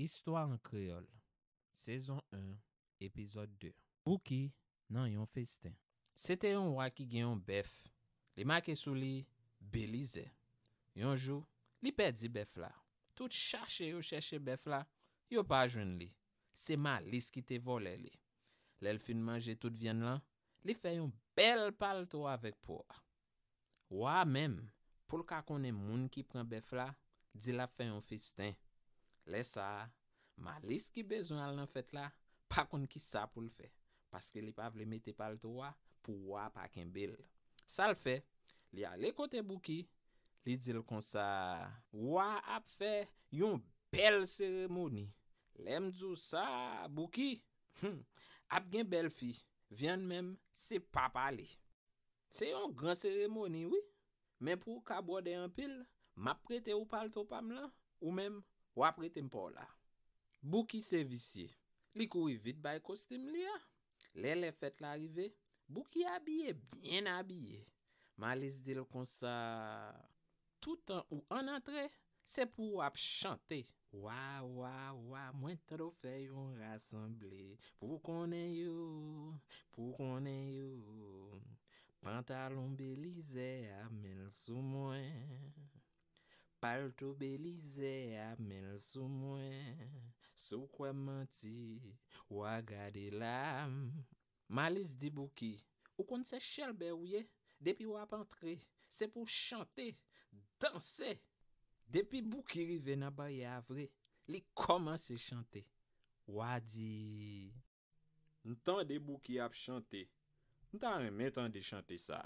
Histoire en Creole, sezon 1, epizode 2. Buki nan yon festin. Sete yon wak ki gen yon bef, li maki sou li belize. Yon jou, li pedi bef la. Tout chache yo chache bef la, yo pa jwen li. Se ma lis ki te vole li. Lel fin manje tout vyen lan, li fe yon bel pal to avèk pou a. Waa men, pou lka konen moun ki pren bef la, di la fe yon festin. Le sa, ma lis ki bezon al nan fet la, pa kon ki sa pou l fe, paske li pa vle mette pal to wa pou wa pa ken bel. Sa l fe, li a le kote bou ki, li dil kon sa, wa ap fe yon bel seremoni. Lem djou sa, bou ki, hm, ap gen bel fi, vyen menm se pa pali. Se yon gran seremoni, wii, menm pou kabwade yon pil, ma prete ou pal to pam lan, ou menm, Wap re tempo la. Buki se visye. Li koui vit bay kostim li ya. Lele fet la rive. Buki abye, bien abye. Ma lis de lo konsa. Tout an ou an entre, se pou wap chante. Waa waa waa, mwen trofeyon rassemble. Pou konen yo, pou konen yo. Pantalon belize, amen sou mwen. Pal tou belize ap men sou mwen, sou kwe manti, wak gade lam. Malis di bouki, ou kon se chel be ouye, depi wap antre, se pou chante, danse. Depi bouki rive naba yavre, li koman se chante, wadi. N tan de bouki ap chante, n tan reme tan de chante sa.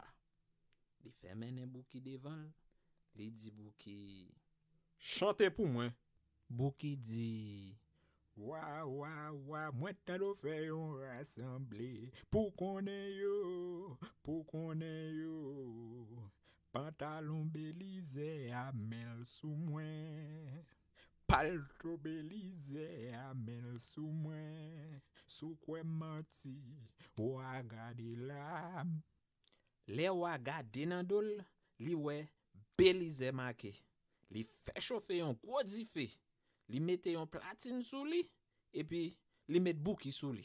Li femene bouki devan l. Li di bou ki... Chante pou mwen. Bou ki di... Wawawawa mwen tando fe yon rassemble. Pou konen yo. Pou konen yo. Pantalon belize a mel sou mwen. Paltro belize a mel sou mwen. Sou kwe manti waga di lam. Le waga dinan dol li we... Beli zemake, li fechofe yon kwa zife, li mete yon platin sou li, epi li met buki sou li.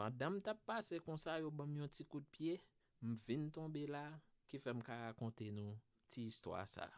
Pan dam tap pase konsa yo bami yon ti kout pie, m vin tombe la ki fem ka akonte nou ti istwa sa.